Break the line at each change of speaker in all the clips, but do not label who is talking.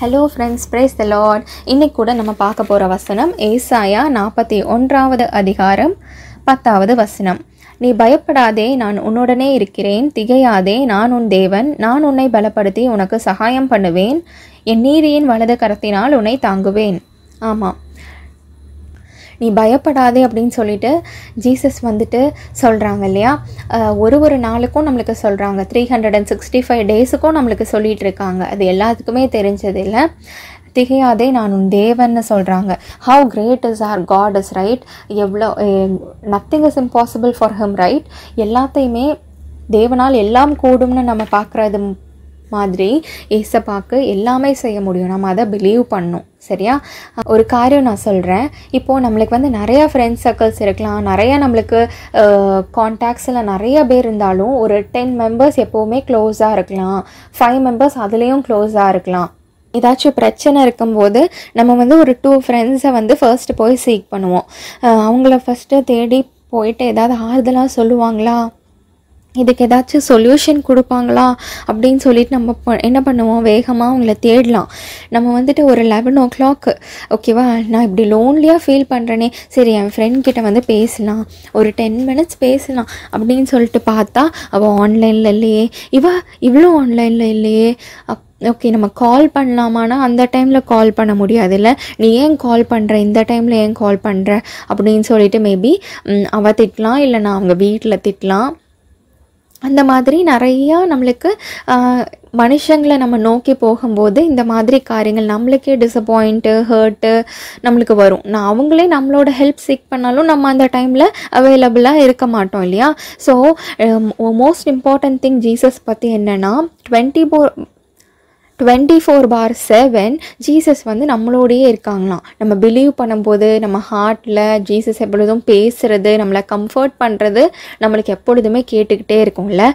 hello friends praise the lord இன்றைக்கி கூட நம்ம பார்க்க போகிற வசனம் ஏசாயா நாற்பத்தி ஒன்றாவது அதிகாரம் பத்தாவது வசனம் நீ பயப்படாதே நான் உன்னுடனே இருக்கிறேன் திகையாதே நான் உன் தேவன் நான் உன்னை பலப்படுத்தி உனக்கு சகாயம் பண்ணுவேன் என் நீதியின் வலது கரத்தினால் உன்னை தாங்குவேன் ஆமாம் நீ பயப்படாதே அப்படின்னு சொல்லிட்டு ஜீசஸ் வந்துட்டு சொல்கிறாங்க இல்லையா ஒரு ஒரு நாளுக்கும் நம்மளுக்கு சொல்கிறாங்க three hundred and sixty five டேஸுக்கும் நம்மளுக்கு சொல்லிகிட்டு இருக்காங்க அது எல்லாத்துக்குமே தெரிஞ்சது இல்லை திகையாதே நான் உன் தேவன்னு சொல்கிறாங்க how great is our God is right எவ்வளோ nothing is impossible for him right எல்லாத்தையுமே தேவனால் எல்லாம் கூடும்னு நம்ம பார்க்குறது மாதிரி ஏசப்பாக்கு எல்லாமே செய்ய முடியும் நம்ம அதை பிலீவ் பண்ணும் சரியா ஒரு காரியம் நான் சொல்கிறேன் இப்போது நம்மளுக்கு வந்து நிறையா ஃப்ரெண்ட்ஸ் சர்க்கிள்ஸ் இருக்கலாம் நிறையா நம்மளுக்கு கான்டாக்ட்ஸில் நிறைய பேர் இருந்தாலும் ஒரு டென் மெம்பர்ஸ் எப்போவுமே க்ளோஸாக இருக்கலாம் ஃபைவ் மெம்பர்ஸ் அதுலேயும் க்ளோஸாக இருக்கலாம் ஏதாச்சும் பிரச்சனை இருக்கும்போது நம்ம வந்து ஒரு டூ ஃப்ரெண்ட்ஸை வந்து ஃபர்ஸ்ட் போய் சீக் பண்ணுவோம் அவங்கள ஃபஸ்ட்டு தேடி போயிட்டு ஏதாவது ஆறுதலாக சொல்லுவாங்களா இதுக்கு ஏதாச்சும் சொல்யூஷன் கொடுப்பாங்களா அப்படின்னு சொல்லிட்டு நம்ம என்ன பண்ணுவோம் வேகமாக அவங்கள தேடலாம் நம்ம வந்துட்டு ஒரு லெவன் ஓ கிளாக் ஓகேவா நான் இப்படி லோன்லியாக ஃபீல் பண்ணுறேனே சரி என் ஃப்ரெண்ட் கிட்ட வந்து பேசலாம் ஒரு டென் மினிட்ஸ் பேசலாம் அப்படின்னு சொல்லிட்டு பார்த்தா அவள் ஆன்லைனில் இல்லையே இவ இவ்வளோ ஆன்லைனில் இல்லையே அப் ஓகே நம்ம கால் பண்ணலாமானா அந்த டைமில் கால் பண்ண முடியாது இல்லை நீ ஏன் கால் பண்ணுற இந்த டைமில் ஏன் கால் பண்ணுற அப்படின்னு சொல்லிட்டு மேபி அவள் திட்டலாம் இல்லை நான் அவங்க வீட்டில் திட்டலாம் அந்த மாதிரி நிறையா நம்மளுக்கு மனுஷங்களை நம்ம நோக்கி போகும்போது இந்த மாதிரி காரியங்கள் நம்மளுக்கே டிசப்பாயிண்ட்டு ஹர்ட்டு நம்மளுக்கு வரும் நான் அவங்களே நம்மளோட ஹெல்ப் சீக் பண்ணாலும் நம்ம அந்த டைமில் அவைலபிளாக இருக்க மாட்டோம் இல்லையா so most important thing Jesus பற்றி என்னென்னா twenty four twenty four for seven Jesus வந்து நம்மளோடையே இருக்காங்களாம் நம்ம பிலீவ் பண்ணும்போது நம்ம ஹார்ட்டில் ஜீசஸ் எப்பொழுதும் பேசுகிறது நம்மளை கம்ஃபர்ட் பண்ணுறது நம்மளுக்கு எப்பொழுதுமே கேட்டுக்கிட்டே இருக்கும்ல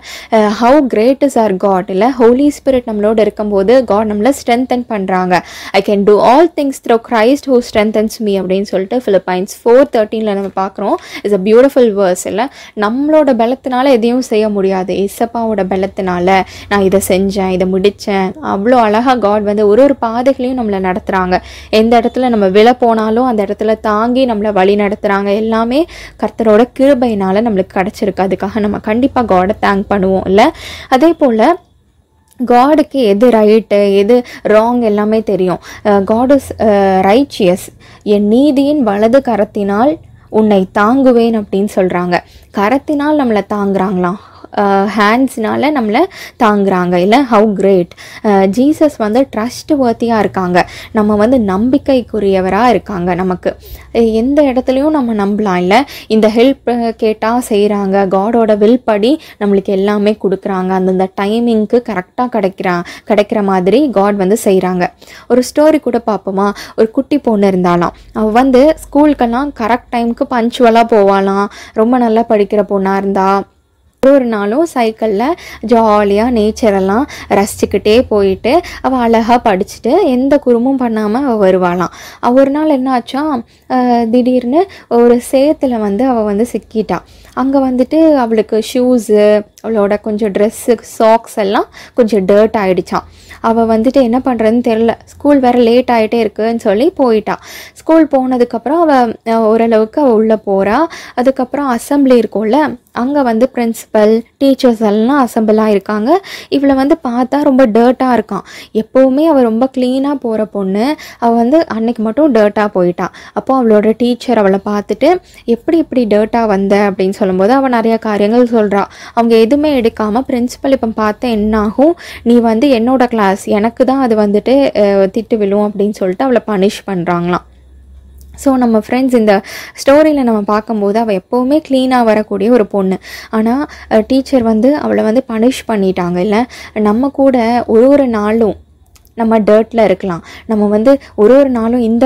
how great is our God இல்லை ஹோலி ஸ்பிரிட் நம்மளோட இருக்கும்போது காட் நம்மளை ஸ்ட்ரென்தன் பண்ணுறாங்க I can do all things through Christ who strengthens me அப்படின்னு சொல்லிட்டு ஃபிலிப்பைன்ஸ் ஃபோர் தேர்ட்டீனில் நம்ம பார்க்குறோம் இட்ஸ் அ பியூட்டிஃபுல் வேர்ஸ் இல்லை நம்மளோட பலத்தினால எதையும் செய்ய முடியாது இசப்பாவோட பலத்தினால நான் இதை செஞ்சேன் இதை முடித்தேன் அவ்வளோ எவ்வளோ அழகாக காட் வந்து ஒரு ஒரு பாதைகளையும் நம்மளை நடத்துகிறாங்க எந்த இடத்துல நம்ம விழ போனாலும் அந்த இடத்துல தாங்கி நம்மளை வழி நடத்துகிறாங்க எல்லாமே கர்த்தரோட கிருபையினால் நம்மளுக்கு கிடச்சிருக்கு அதுக்காக நம்ம கண்டிப்பாக காடை தேங்க் பண்ணுவோம் இல்லை அதே போல் காடுக்கு எது ரைட்டு எது ராங் எல்லாமே தெரியும் காட் இஸ் ரைச்சியஸ் என் நீதியின் வலது கரத்தினால் உன்னை தாங்குவேன் அப்படின்னு சொல்கிறாங்க கரத்தினால் நம்மளை தாங்குறாங்களாம் ஹேண்ட்ஸ்னால் நம்மளை தாங்குறாங்க இல்லை ஹவு கிரேட் ஜீசஸ் வந்து ட்ரஸ்ட் வர்த்தியாக இருக்காங்க நம்ம வந்து நம்பிக்கைக்குரியவராக இருக்காங்க நமக்கு எந்த இடத்துலையும் நம்ம நம்பலாம் இல்லை இந்த ஹெல்ப் கேட்டால் செய்கிறாங்க காடோட வில் படி நம்மளுக்கு எல்லாமே கொடுக்குறாங்க அந்தந்த டைமிங்க்கு கரெக்டாக கிடைக்கிறா கிடைக்கிற மாதிரி காட் வந்து செய்கிறாங்க ஒரு ஸ்டோரி கூட பார்ப்போமா ஒரு குட்டி பொண்ணு இருந்தாலாம் அவள் வந்து ஸ்கூலுக்கெல்லாம் கரெக்ட் டைமுக்கு பஞ்சுவலாக போவாளாம் ரொம்ப நல்லா படிக்கிற பொண்ணாக இருந்தால் ஒரு நாளும் சைக்கிளில் ஜாலியாக நேச்சரெல்லாம் ரசிச்சுக்கிட்டே போயிட்டு அவள் அழகாக படிச்சுட்டு எந்த குறும்பும் பண்ணாமல் அவள் வருவாளாம் ஒரு நாள் என்னாச்சா திடீர்னு ஒரு சேத்துல வந்து அவள் வந்து சிக்கிட்டாள் அங்கே வந்துட்டு அவளுக்கு ஷூஸு அவளோட கொஞ்சம் ட்ரெஸ்ஸு சாக்ஸ் எல்லாம் கொஞ்சம் டர்ட் ஆகிடுச்சான் அவள் வந்துட்டு என்ன பண்ணுறதுன்னு தெரில ஸ்கூல் வேறு லேட் ஆகிட்டே இருக்குன்னு சொல்லி போயிட்டான் ஸ்கூல் போனதுக்கப்புறம் அவள் ஓரளவுக்கு அவள் உள்ளே போகிறாள் அதுக்கப்புறம் அசம்பிளி இருக்கும்ல அங்கே வந்து பிரின்ஸிபல் டீச்சர்ஸ் எல்லாம் அசம்பிளாக இருக்காங்க இவளை வந்து பார்த்தா ரொம்ப டர்ட்டாக இருக்கான் எப்போவுமே அவள் ரொம்ப க்ளீனாக போகிற பொண்ணு அவள் வந்து அன்னைக்கு மட்டும் டர்ட்டாக போயிட்டான் அப்போ அவளோட டீச்சர் அவளை பார்த்துட்டு எப்படி இப்படி டர்ட்டாக வந்த அப்படின்னு சொல்லும்போது அவள் நிறையா காரியங்கள் சொல்கிறாள் அவங்க எது எதுவுமே எடுக்காமல் பிரின்ஸிபல் இப்போ பார்த்து என்னாகும் நீ வந்து என்னோட கிளாஸ் எனக்கு தான் அது வந்துட்டு திட்டு விழும் அப்படின்னு சொல்லிட்டு அவளை பனிஷ் பண்ணுறாங்களாம் ஸோ நம்ம ஃப்ரெண்ட்ஸ் இந்த ஸ்டோரியில் நம்ம பார்க்கும்போது அவள் எப்போவுமே க்ளீனாக வரக்கூடிய ஒரு பொண்ணு ஆனால் டீச்சர் வந்து அவளை வந்து பனிஷ் பண்ணிட்டாங்க இல்லை நம்ம கூட ஒரு ஒரு நாளும் நம்ம டர்ட்டில் இருக்கலாம் நம்ம வந்து ஒரு ஒரு நாளும் இந்த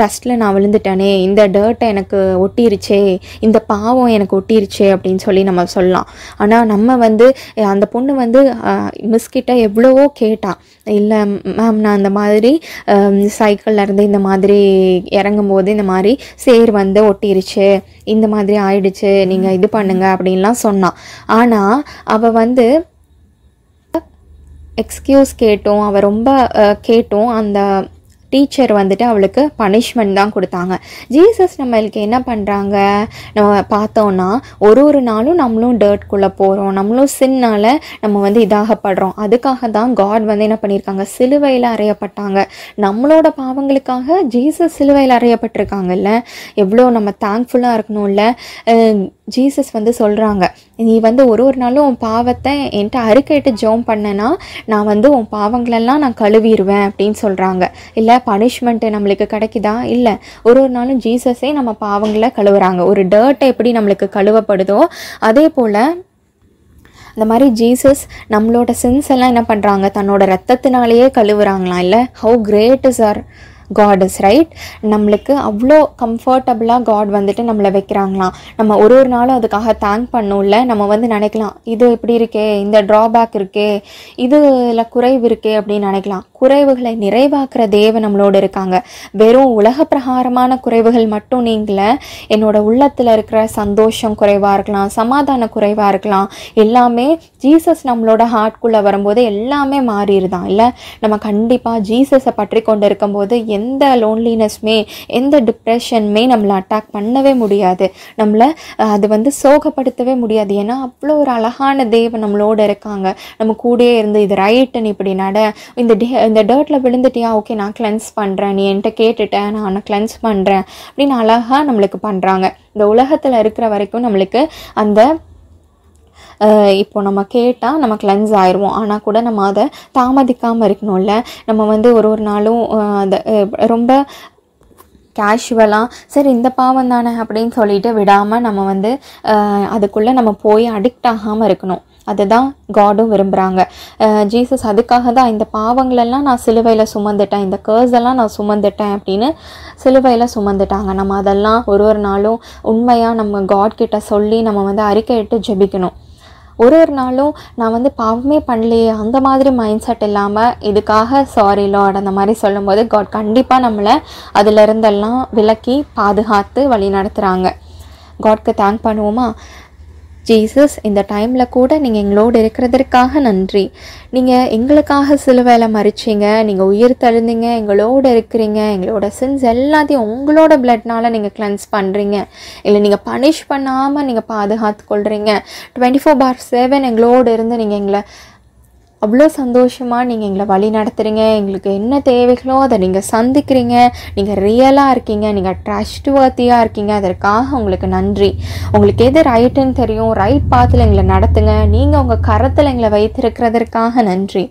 டஸ்ட்டில் நான் விழுந்துட்டேனே இந்த டர்ட்டை எனக்கு ஒட்டிருச்சே இந்த பாவம் எனக்கு ஒட்டிருச்சே அப்படின்னு சொல்லி நம்ம சொல்லலாம் ஆனால் நம்ம வந்து அந்த பொண்ணு வந்து மிஸ்கிட்ட எவ்வளவோ கேட்டா இல்லை மேம் நான் அந்த மாதிரி சைக்கிள்லேருந்து இந்த மாதிரி இறங்கும் போது இந்த மாதிரி சேர் வந்து ஒட்டிருச்சு இந்த மாதிரி ஆயிடுச்சு நீங்கள் இது பண்ணுங்க அப்படின்லாம் சொன்னான் ஆனால் அவள் வந்து எக்ஸ்கியூஸ் கேட்டோம் அவள் ரொம்ப கேட்டோம் அந்த டீச்சர் வந்துட்டு அவளுக்கு பனிஷ்மெண்ட் தான் கொடுத்தாங்க ஜீசஸ் நம்மளுக்கு என்ன பண்ணுறாங்க நம்ம பார்த்தோன்னா ஒரு ஒரு நாளும் நம்மளும் டர்ட்குள்ளே போகிறோம் நம்மளும் சின்னால் நம்ம வந்து இதாகப்படுறோம் அதுக்காக தான் காட் வந்து என்ன பண்ணியிருக்காங்க சிலுவையில் அறையப்பட்டாங்க நம்மளோட பாவங்களுக்காக ஜீசஸ் சிலுவையில் அறையப்பட்டிருக்காங்கல்ல எவ்வளோ நம்ம தேங்க்ஃபுல்லாக இருக்கணும்ல ஜீசஸ் வந்து சொல்கிறாங்க நீ வந்து ஒரு ஒரு நாளும் உன் பாவத்தை என்கிட்ட அறுக்கிட்டு ஜோம் பண்ணனா நான் வந்து உன் பாவங்களெல்லாம் நான் கழுவிடுவேன் அப்படின்னு சொல்கிறாங்க இல்லை பனிஷ்மெண்ட்டு நம்மளுக்கு கிடைக்குதா இல்லை ஒரு ஒரு நாளும் ஜீசஸே நம்ம பாவங்களை கழுவுறாங்க ஒரு டேர்ட்டை எப்படி நம்மளுக்கு கழுவப்படுதோ அதே போல் இந்த மாதிரி ஜீசஸ் நம்மளோட சின்ஸ் எல்லாம் என்ன பண்ணுறாங்க தன்னோட ரத்தத்தினாலேயே கழுவுறாங்களாம் இல்லை how great is our God's right நம்மளுக்கு அவ்வளோ கம்ஃபர்டபுளாக காட் வந்துட்டு நம்மளை வைக்கிறாங்களாம் நம்ம ஒரு ஒரு நாளும் அதுக்காக தேங்க் பண்ணோம்ல நம்ம வந்து நினைக்கலாம் இது இப்படி இருக்கே இந்த ட்ராபேக் இருக்கே இதில் குறைவு இருக்கே அப்படின்னு நினைக்கலாம் குறைவுகளை நிறைவாக்குற தேவை நம்மளோடு இருக்காங்க வெறும் உலக பிரகாரமான குறைவுகள் மட்டும் நீங்களை என்னோட உள்ளத்தில் இருக்கிற சந்தோஷம் குறைவாக இருக்கலாம் சமாதான குறைவாக இருக்கலாம் எல்லாமே ஜீசஸ் நம்மளோட ஹார்ட்குள்ளே வரும்போது எல்லாமே மாறிடுதான் இல்லை நம்ம கண்டிப்பாக ஜீசஸை பற்றி கொண்டு இருக்கும்போது எந்த லோன்லினஸ்மே எந்த டிப்ரெஷனுமே நம்மளை அட்டாக் பண்ணவே முடியாது நம்மளை அது வந்து சோகப்படுத்தவே முடியாது ஏன்னா அவ்வளோ ஒரு அழகான தேவை நம்மளோட இருக்காங்க நம்ம கூடயே இருந்து இது ரைட்டுன்னு இப்படி நட இந்த டே இந்த டேர்ட்டில் விழுந்துட்டியா ஓகே நான் கிளென்ஸ் பண்ணுறேன் நீ என்கிட்ட கேட்டுட்டேன் நான் நான் கிளென்ஸ் பண்ணுறேன் அப்படின்னு அழகாக நம்மளுக்கு பண்ணுறாங்க இந்த உலகத்தில் இருக்கிற வரைக்கும் நம்மளுக்கு அந்த இப்போ நம்ம கேட்டால் நம்ம கிளென்ஸ் ஆயிடுவோம் ஆனால் கூட நம்ம அதை தாமதிக்காமல் இருக்கணும்ல நம்ம வந்து ஒரு ஒரு நாளும் அந்த ரொம்ப கேஷுவலாக சரி இந்த பாவம் தானே அப்படின்னு சொல்லிட்டு விடாமல் நம்ம வந்து அதுக்குள்ளே நம்ம போய் அடிக்ட் ஆகாமல் இருக்கணும் அதுதான் காடும் விரும்புகிறாங்க ஜீசஸ் அதுக்காக தான் இந்த பாவங்களெல்லாம் நான் சிலுவையில் சுமந்துட்டேன் இந்த கேர்ஸ் எல்லாம் நான் சுமந்துட்டேன் அப்படின்னு சிலுவையில் சுமந்துட்டாங்க நம்ம அதெல்லாம் ஒரு ஒரு நாளும் உண்மையாக நம்ம காட் சொல்லி நம்ம வந்து அறிக்கையிட்டு ஜெபிக்கணும் ஒரு ஒரு நாளும் நான் வந்து பாவமே பண்ணலையே அந்த மாதிரி மைண்ட் செட் இல்லாமல் இதுக்காக சாரி லார்ட் அந்த மாதிரி சொல்லும்போது காட் கண்டிப்பாக நம்மளை அதிலிருந்தெல்லாம் விலக்கி பாதுகாத்து வழி நடத்துகிறாங்க காட்க்கு தேங்க் பண்ணுவோமா ஜீசஸ் இந்த டைமில் கூட நீங்கள் எங்களோடு இருக்கிறதற்காக நன்றி நீங்கள் எங்களுக்காக சிலுவையில் மறிச்சிங்க நீங்கள் உயிர் தழுந்தீங்க எங்களோடு இருக்கிறீங்க எங்களோட சின்ஸ் எல்லாத்தையும் உங்களோட பிளட்னால் நீங்கள் கிளென்ஸ் பண்ணுறீங்க இல்லை நீங்கள் பனிஷ் பண்ணாமல் நீங்கள் பாதுகாத்து கொள்கிறீங்க டுவெண்ட்டி ஃபோர் பார் செவன் எங்களோடு இருந்து நீங்கள் எங்களை அவ்வளோ சந்தோஷமாக நீங்கள் எங்களை வழி நடத்துகிறீங்க எங்களுக்கு என்ன தேவைகளோ அதை நீங்கள் சந்திக்கிறீங்க நீங்கள் ரியலாக இருக்கீங்க நீங்கள் ட்ரஸ்ட் வர்த்தியாக இருக்கீங்க அதற்காக உங்களுக்கு நன்றி உங்களுக்கு எது ரைட்டுன்னு தெரியும் ரைட் பாத்தில் எங்களை நடத்துங்க நீங்கள் உங்கள் கரத்தில் எங்களை வைத்திருக்கிறதற்காக நன்றி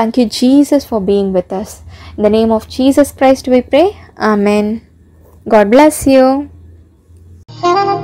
thank you Jesus for being with us இந்த name of Jesus Christ we pray amen God bless you